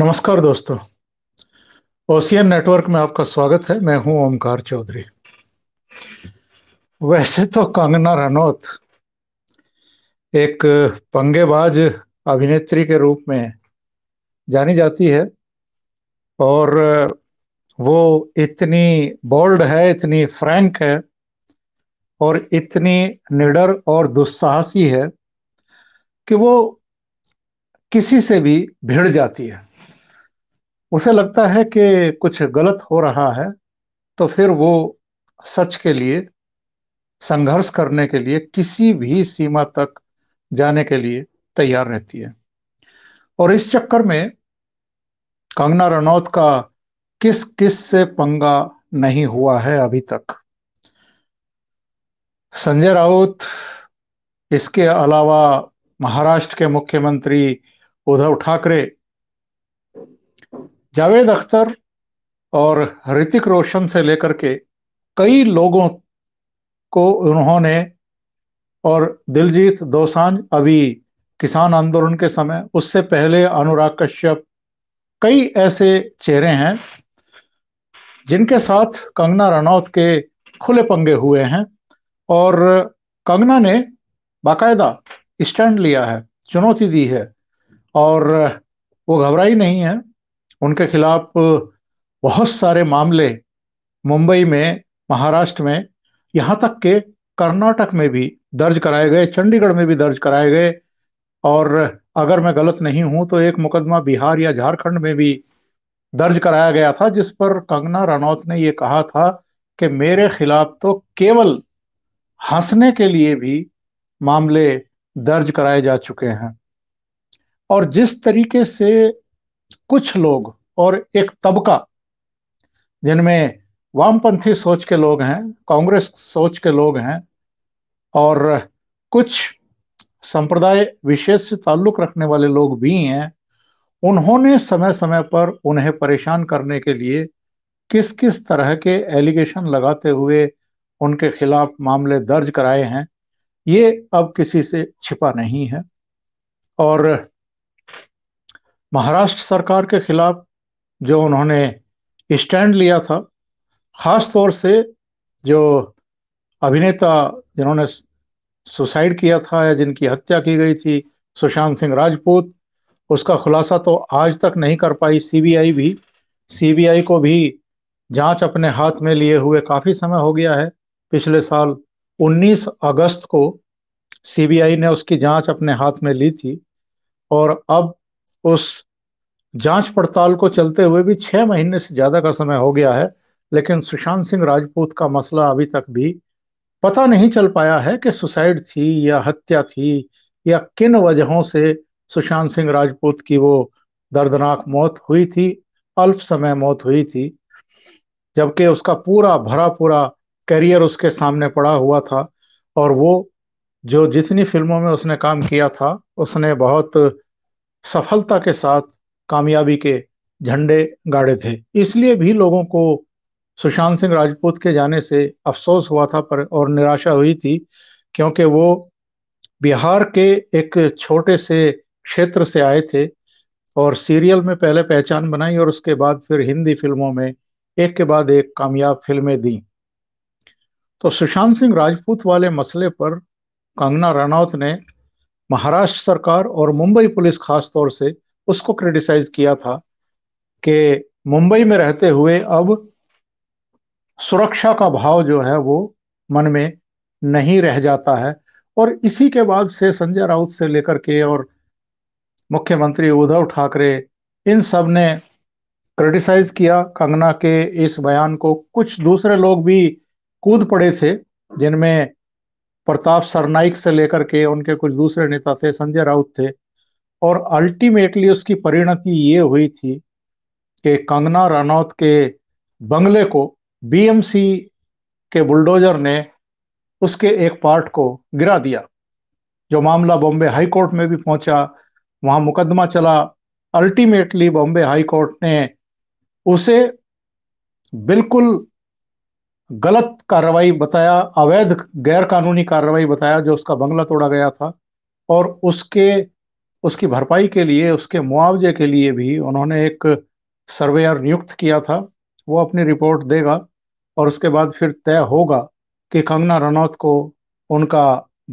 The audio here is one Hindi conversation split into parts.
नमस्कार दोस्तों ओसियन नेटवर्क में आपका स्वागत है मैं हूं ओमकार चौधरी वैसे तो कंगना रनौत एक पंगेबाज अभिनेत्री के रूप में जानी जाती है और वो इतनी बोल्ड है इतनी फ्रैंक है और इतनी निडर और दुस्साहसी है कि वो किसी से भी भिड़ जाती है उसे लगता है कि कुछ गलत हो रहा है तो फिर वो सच के लिए संघर्ष करने के लिए किसी भी सीमा तक जाने के लिए तैयार रहती है और इस चक्कर में कंगना रनौत का किस किस से पंगा नहीं हुआ है अभी तक संजय राउत इसके अलावा महाराष्ट्र के मुख्यमंत्री उद्धव ठाकरे जावेद अख्तर और ऋतिक रोशन से लेकर के कई लोगों को उन्होंने और दिलजीत दोसांझ अभी किसान आंदोलन के समय उससे पहले अनुराग कश्यप कई ऐसे चेहरे हैं जिनके साथ कंगना रनौत के खुले पंगे हुए हैं और कंगना ने बाकायदा स्टैंड लिया है चुनौती दी है और वो घबराई नहीं है उनके खिलाफ बहुत सारे मामले मुंबई में महाराष्ट्र में यहाँ तक के कर्नाटक में भी दर्ज कराए गए चंडीगढ़ में भी दर्ज कराए गए और अगर मैं गलत नहीं हूं तो एक मुकदमा बिहार या झारखंड में भी दर्ज कराया गया था जिस पर कंगना रनौत ने ये कहा था कि मेरे खिलाफ तो केवल हंसने के लिए भी मामले दर्ज कराए जा चुके हैं और जिस तरीके से कुछ लोग और एक तबका जिनमें वामपंथी सोच के लोग हैं कांग्रेस सोच के लोग हैं और कुछ संप्रदाय विशेष से ताल्लुक रखने वाले लोग भी हैं उन्होंने समय समय पर उन्हें परेशान करने के लिए किस किस तरह के एलिगेशन लगाते हुए उनके खिलाफ मामले दर्ज कराए हैं ये अब किसी से छिपा नहीं है और महाराष्ट्र सरकार के खिलाफ जो उन्होंने स्टैंड लिया था ख़ास तौर से जो अभिनेता जिन्होंने सुसाइड किया था या जिनकी हत्या की गई थी सुशांत सिंह राजपूत उसका खुलासा तो आज तक नहीं कर पाई सीबीआई भी सीबीआई को भी जांच अपने हाथ में लिए हुए काफ़ी समय हो गया है पिछले साल 19 अगस्त को सीबीआई ने उसकी जांच अपने हाथ में ली थी और अब उस जांच पड़ताल को चलते हुए भी छह महीने से ज्यादा का समय हो गया है लेकिन सुशांत सिंह राजपूत का मसला अभी तक भी पता नहीं चल पाया है कि सुसाइड थी या हत्या थी या किन वजहों से सुशांत सिंह राजपूत की वो दर्दनाक मौत हुई थी अल्प समय मौत हुई थी जबकि उसका पूरा भरा पूरा करियर उसके सामने पड़ा हुआ था और वो जो जितनी फिल्मों में उसने काम किया था उसने बहुत सफलता के साथ कामयाबी के झंडे गाड़े थे इसलिए भी लोगों को सुशांत सिंह राजपूत के जाने से अफसोस हुआ था पर और निराशा हुई थी क्योंकि वो बिहार के एक छोटे से क्षेत्र से आए थे और सीरियल में पहले पहचान बनाई और उसके बाद फिर हिंदी फिल्मों में एक के बाद एक कामयाब फिल्में दी तो सुशांत सिंह राजपूत वाले मसले पर कंगना रनौत ने महाराष्ट्र सरकार और मुंबई पुलिस खास तौर से उसको क्रिटिसाइज किया था कि मुंबई में रहते हुए अब सुरक्षा का भाव जो है वो मन में नहीं रह जाता है और इसी के बाद से संजय राउत से लेकर के और मुख्यमंत्री उद्धव ठाकरे इन सब ने क्रिटिसाइज किया कंगना के इस बयान को कुछ दूसरे लोग भी कूद पड़े थे जिनमें प्रताप सरनाइक से लेकर के उनके कुछ दूसरे नेता थे संजय राउत थे और अल्टीमेटली उसकी परिणति ये हुई थी कि कंगना रनौत के बंगले को बीएमसी के बुलडोजर ने उसके एक पार्ट को गिरा दिया जो मामला बॉम्बे हाई कोर्ट में भी पहुंचा वहां मुकदमा चला अल्टीमेटली बॉम्बे हाई कोर्ट ने उसे बिल्कुल गलत कार्रवाई बताया अवैध गैर कानूनी कार्रवाई बताया जो उसका बंगला तोड़ा गया था और उसके उसकी भरपाई के लिए उसके मुआवजे के लिए भी उन्होंने एक सर्वेयर नियुक्त किया था वो अपनी रिपोर्ट देगा और उसके बाद फिर तय होगा कि कंगना रनौत को उनका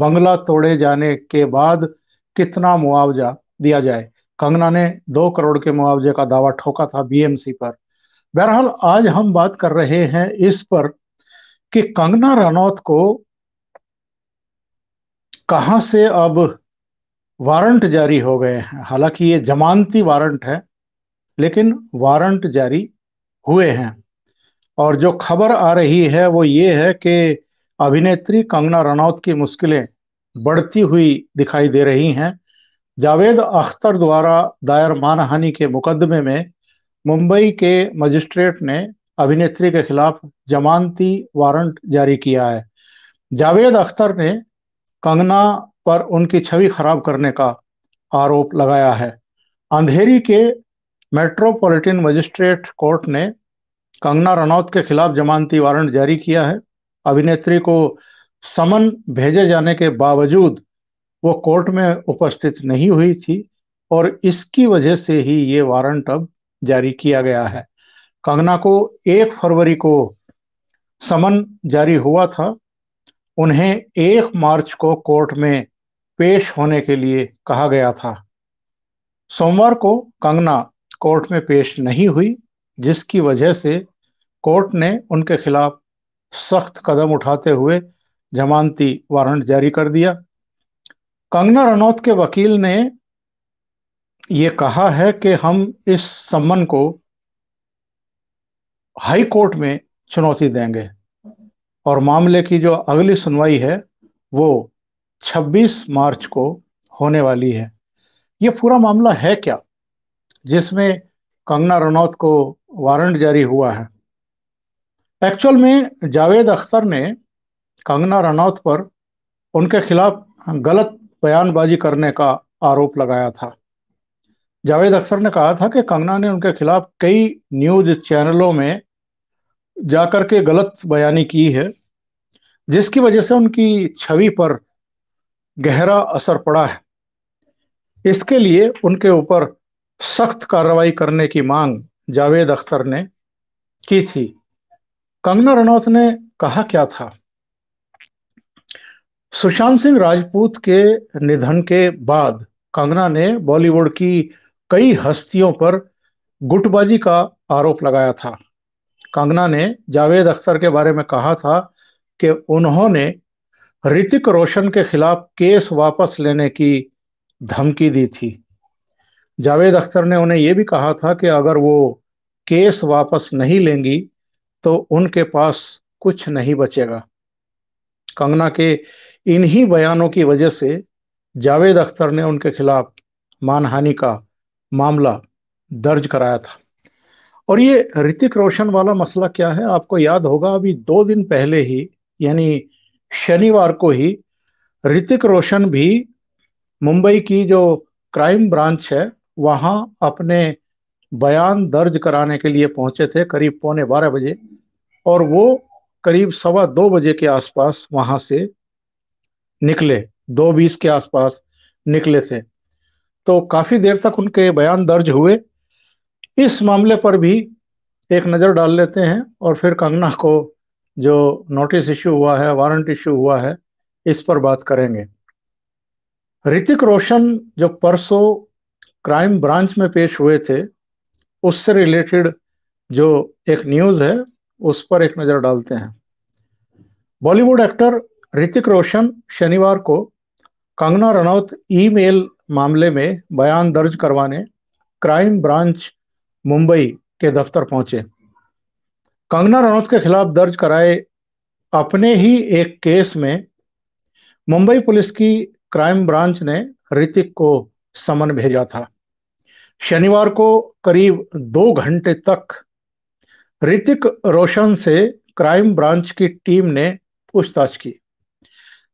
बंगला तोड़े जाने के बाद कितना मुआवजा दिया जाए कंगना ने दो करोड़ के मुआवजे का दावा ठोका था बीएमसी पर बहरहाल आज हम बात कर रहे हैं इस पर कि कंगना रनौत को कहां से अब वारंट जारी हो गए हैं हालांकि ये जमानती वारंट है लेकिन वारंट जारी हुए हैं और जो खबर आ रही है वो ये है कि अभिनेत्री कंगना रनौत की मुश्किलें बढ़ती हुई दिखाई दे रही हैं जावेद अख्तर द्वारा दायर मानहानि के मुकदमे में मुंबई के मजिस्ट्रेट ने अभिनेत्री के खिलाफ जमानती वारंट जारी किया है जावेद अख्तर ने कंगना पर उनकी छवि खराब करने का आरोप लगाया है अंधेरी के मेट्रोपॉलिटन मजिस्ट्रेट कोर्ट ने कंगना रनौत के खिलाफ जमानती वारंट जारी किया है अभिनेत्री को समन भेजे जाने के बावजूद वो कोर्ट में उपस्थित नहीं हुई थी और इसकी वजह से ही ये वारंट अब जारी किया गया है कंगना को एक फरवरी को समन जारी हुआ था उन्हें एक मार्च को कोर्ट में पेश होने के लिए कहा गया था सोमवार को कंगना कोर्ट में पेश नहीं हुई जिसकी वजह से कोर्ट ने उनके खिलाफ सख्त कदम उठाते हुए जमानती वारंट जारी कर दिया कंगना रनौत के वकील ने ये कहा है कि हम इस सम्मन को हाई कोर्ट में चुनौती देंगे और मामले की जो अगली सुनवाई है वो 26 मार्च को होने वाली है ये पूरा मामला है क्या जिसमें कंगना रनौत को वारंट जारी हुआ है एक्चुअल में जावेद अख्तर ने कंगना रनौत पर उनके खिलाफ गलत बयानबाजी करने का आरोप लगाया था जावेद अख्तर ने कहा था कि कंगना ने उनके खिलाफ कई न्यूज चैनलों में जाकर के गलत बयानी की है जिसकी वजह से उनकी छवि पर गहरा असर पड़ा है इसके लिए उनके ऊपर सख्त कार्रवाई करने की मांग जावेद अख्तर ने की थी कंगना रनौत ने कहा क्या था सुशांत सिंह राजपूत के निधन के बाद कंगना ने बॉलीवुड की कई हस्तियों पर गुटबाजी का आरोप लगाया था कंगना ने जावेद अख्तर के बारे में कहा था कि उन्होंने ऋतिक रोशन के खिलाफ केस वापस लेने की धमकी दी थी जावेद अख्तर ने उन्हें यह भी कहा था कि अगर वो केस वापस नहीं लेंगी तो उनके पास कुछ नहीं बचेगा कंगना के इन्हीं बयानों की वजह से जावेद अख्तर ने उनके खिलाफ मानहानि का मामला दर्ज कराया था और ये ऋतिक रोशन वाला मसला क्या है आपको याद होगा अभी दो दिन पहले ही यानी शनिवार को ही ऋतिक रोशन भी मुंबई की जो क्राइम ब्रांच है वहां अपने बयान दर्ज कराने के लिए पहुंचे थे करीब पौने बारह बजे और वो करीब सवा दो बजे के आसपास वहां से निकले दो बीस के आसपास निकले थे तो काफी देर तक उनके बयान दर्ज हुए इस मामले पर भी एक नज़र डाल लेते हैं और फिर कंगना को जो नोटिस इशू हुआ है वारंट इशू हुआ है इस पर बात करेंगे ऋतिक रोशन जो परसों क्राइम ब्रांच में पेश हुए थे उससे रिलेटेड जो एक न्यूज़ है उस पर एक नज़र डालते हैं बॉलीवुड एक्टर ऋतिक रोशन शनिवार को कंगना रनौत ईमेल मामले में बयान दर्ज करवाने क्राइम ब्रांच मुंबई के दफ्तर पहुंचे कंगना रनौत के खिलाफ दर्ज कराए अपने ही एक केस में मुंबई पुलिस की क्राइम ब्रांच ने ऋतिक को समन भेजा था शनिवार को करीब दो घंटे तक ऋतिक रोशन से क्राइम ब्रांच की टीम ने पूछताछ की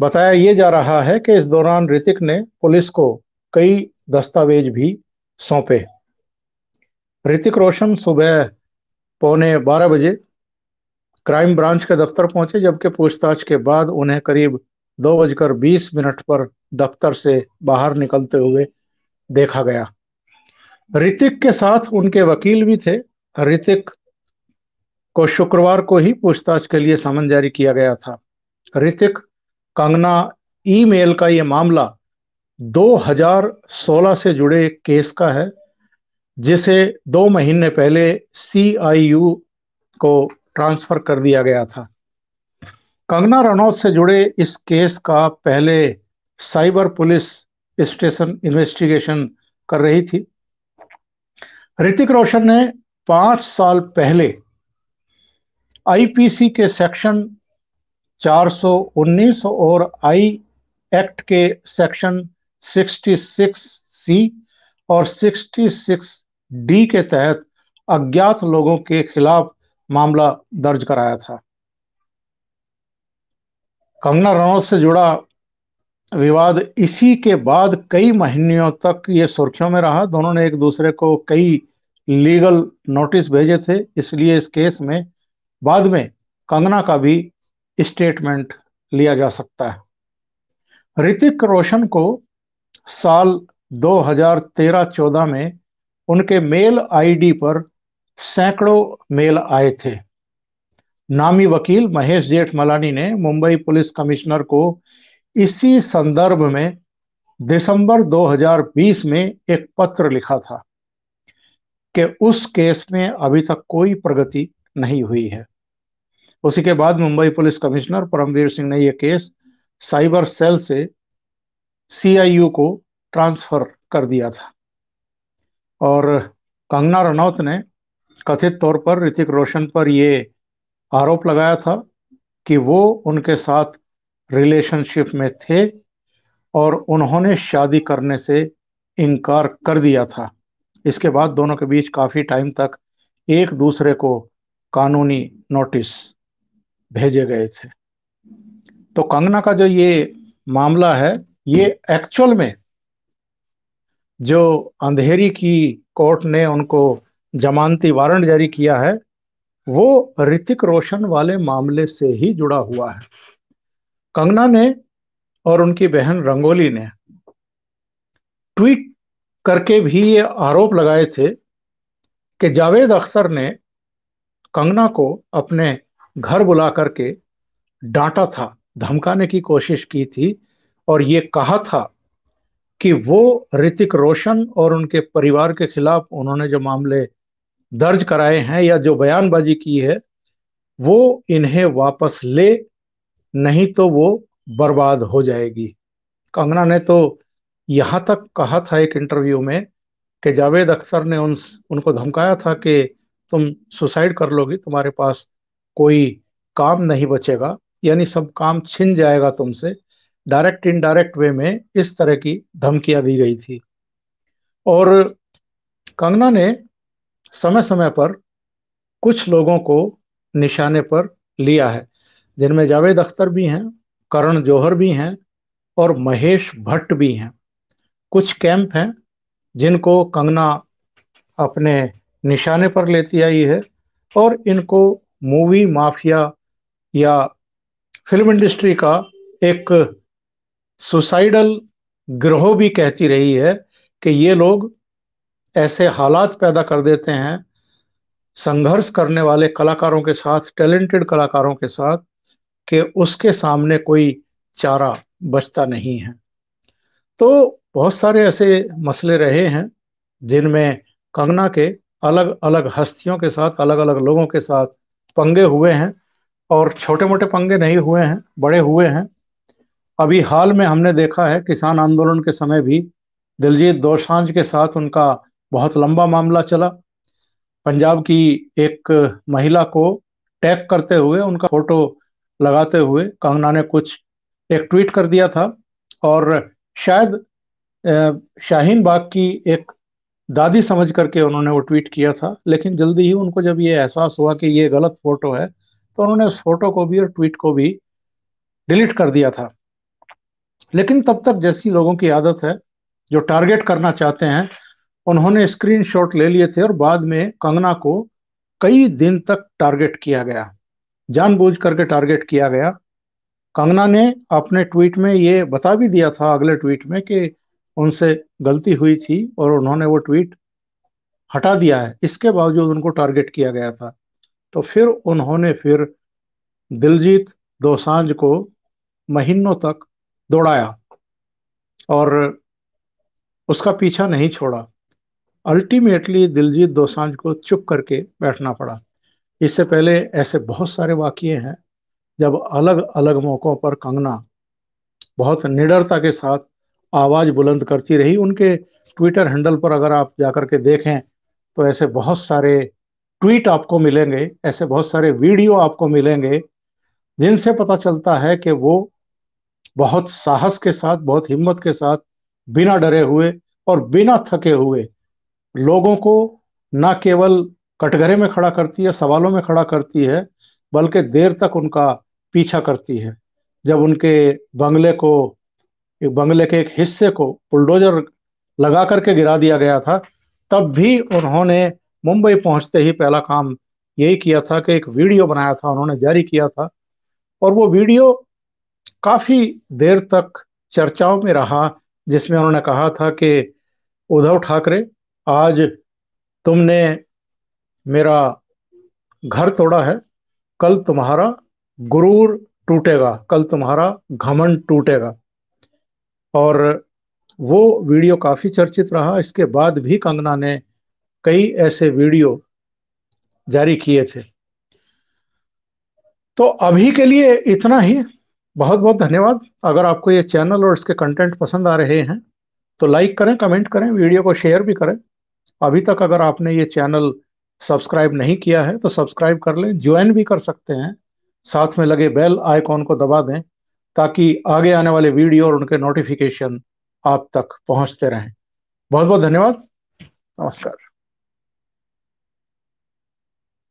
बताया ये जा रहा है कि इस दौरान ऋतिक ने पुलिस को कई दस्तावेज भी सौंपे ऋतिक रोशन सुबह पौने बारह बजे क्राइम ब्रांच के दफ्तर पहुंचे जबकि पूछताछ के बाद उन्हें करीब दो बजकर बीस मिनट पर दफ्तर से बाहर निकलते हुए देखा गया ऋतिक के साथ उनके वकील भी थे ऋतिक को शुक्रवार को ही पूछताछ के लिए समन जारी किया गया था ऋतिक कंगना ईमेल का ये मामला 2016 से जुड़े एक केस का है जिसे दो महीने पहले सी को ट्रांसफर कर दिया गया था कंगना रनौत से जुड़े इस केस का पहले साइबर पुलिस स्टेशन इन्वेस्टिगेशन कर रही थी ऋतिक रोशन ने पांच साल पहले आईपीसी के सेक्शन 419 और आई एक्ट के सेक्शन 66 सी और 66 डी के तहत अज्ञात लोगों के खिलाफ मामला दर्ज कराया था कंगना रनौत से जुड़ा विवाद इसी के बाद कई महीनों तक ये सुर्खियों में रहा दोनों ने एक दूसरे को कई लीगल नोटिस भेजे थे इसलिए इस केस में बाद में कंगना का भी स्टेटमेंट लिया जा सकता है ऋतिक रोशन को साल 2013-14 में उनके मेल आईडी पर सैकड़ों मेल आए थे नामी वकील महेश जेठमलानी ने मुंबई पुलिस कमिश्नर को इसी संदर्भ में दिसंबर 2020 में एक पत्र लिखा था कि उस केस में अभी तक कोई प्रगति नहीं हुई है उसी के बाद मुंबई पुलिस कमिश्नर परमवीर सिंह ने यह केस साइबर सेल से सीआईयू को ट्रांसफर कर दिया था और कंगना रनौत ने कथित तौर पर ऋतिक रोशन पर ये आरोप लगाया था कि वो उनके साथ रिलेशनशिप में थे और उन्होंने शादी करने से इनकार कर दिया था इसके बाद दोनों के बीच काफ़ी टाइम तक एक दूसरे को कानूनी नोटिस भेजे गए थे तो कंगना का जो ये मामला है ये एक्चुअल में जो अंधेरी की कोर्ट ने उनको जमानती वारंट जारी किया है वो ऋतिक रोशन वाले मामले से ही जुड़ा हुआ है कंगना ने और उनकी बहन रंगोली ने ट्वीट करके भी ये आरोप लगाए थे कि जावेद अख्तर ने कंगना को अपने घर बुला करके डांटा था धमकाने की कोशिश की थी और ये कहा था कि वो ऋतिक रोशन और उनके परिवार के खिलाफ उन्होंने जो मामले दर्ज कराए हैं या जो बयानबाजी की है वो इन्हें वापस ले नहीं तो वो बर्बाद हो जाएगी कंगना ने तो यहाँ तक कहा था एक इंटरव्यू में कि जावेद अख्तर ने उन उनको धमकाया था कि तुम सुसाइड कर लोगी तुम्हारे पास कोई काम नहीं बचेगा यानी सब काम छिन जाएगा तुमसे डायरेक्ट इनडायरेक्ट वे में इस तरह की धमकियां दी गई थी और कंगना ने समय समय पर कुछ लोगों को निशाने पर लिया है जिनमें जावेद अख्तर भी हैं करण जौहर भी हैं और महेश भट्ट भी हैं कुछ कैंप हैं जिनको कंगना अपने निशाने पर लेती आई है और इनको मूवी माफिया या फिल्म इंडस्ट्री का एक सुसाइडल ग्रह भी कहती रही है कि ये लोग ऐसे हालात पैदा कर देते हैं संघर्ष करने वाले कलाकारों के साथ टैलेंटेड कलाकारों के साथ कि उसके सामने कोई चारा बचता नहीं है तो बहुत सारे ऐसे मसले रहे हैं जिनमें कंगना के अलग अलग हस्तियों के साथ अलग अलग लोगों के साथ पंगे हुए हैं और छोटे मोटे पंगे नहीं हुए हैं बड़े हुए हैं अभी हाल में हमने देखा है किसान आंदोलन के समय भी दिलजीत दोसांझ के साथ उनका बहुत लंबा मामला चला पंजाब की एक महिला को टैग करते हुए उनका फोटो लगाते हुए कंगना ने कुछ एक ट्वीट कर दिया था और शायद शाहीन बाग की एक दादी समझ करके उन्होंने वो ट्वीट किया था लेकिन जल्दी ही उनको जब ये एहसास हुआ कि ये गलत फोटो है तो उन्होंने उस फोटो को भी और ट्वीट को भी डिलीट कर दिया था लेकिन तब तक जैसी लोगों की आदत है जो टारगेट करना चाहते हैं उन्होंने स्क्रीनशॉट ले लिए थे और बाद में कंगना को कई दिन तक टारगेट किया गया जानबूझ करके टारगेट किया गया कंगना ने अपने ट्वीट में ये बता भी दिया था अगले ट्वीट में कि उनसे गलती हुई थी और उन्होंने वो ट्वीट हटा दिया है इसके बावजूद उनको टारगेट किया गया था तो फिर उन्होंने फिर दिलजीत दोसांझ को महीनों तक दौड़ाया और उसका पीछा नहीं छोड़ा अल्टीमेटली दिलजीत दोसांझ को चुप करके बैठना पड़ा इससे पहले ऐसे बहुत सारे वाक्य हैं जब अलग अलग मौक़ों पर कंगना बहुत निडरता के साथ आवाज़ बुलंद करती रही उनके ट्विटर हैंडल पर अगर आप जाकर के देखें तो ऐसे बहुत सारे ट्वीट आपको मिलेंगे ऐसे बहुत सारे वीडियो आपको मिलेंगे जिनसे पता चलता है कि वो बहुत साहस के साथ बहुत हिम्मत के साथ बिना डरे हुए और बिना थके हुए लोगों को न केवल कटघरे में खड़ा करती है सवालों में खड़ा करती है बल्कि देर तक उनका पीछा करती है जब उनके बंगले को बंगले के एक हिस्से को बुलडोजर लगा करके गिरा दिया गया था तब भी उन्होंने मुंबई पहुंचते ही पहला काम यही किया था कि एक वीडियो बनाया था उन्होंने जारी किया था और वो वीडियो काफी देर तक चर्चाओं में रहा जिसमें उन्होंने कहा था कि उद्धव ठाकरे आज तुमने मेरा घर तोड़ा है कल तुम्हारा गुरूर टूटेगा कल तुम्हारा घमंड टूटेगा और वो वीडियो काफ़ी चर्चित रहा इसके बाद भी कंगना ने कई ऐसे वीडियो जारी किए थे तो अभी के लिए इतना ही बहुत बहुत धन्यवाद अगर आपको ये चैनल और इसके कंटेंट पसंद आ रहे हैं तो लाइक करें कमेंट करें वीडियो को शेयर भी करें अभी तक अगर आपने ये चैनल सब्सक्राइब नहीं किया है तो सब्सक्राइब कर लें ज्वाइन भी कर सकते हैं साथ में लगे बेल आइकॉन को दबा दें ताकि आगे आने वाले वीडियो और उनके नोटिफिकेशन आप तक पहुंचते रहें बहुत बहुत धन्यवाद नमस्कार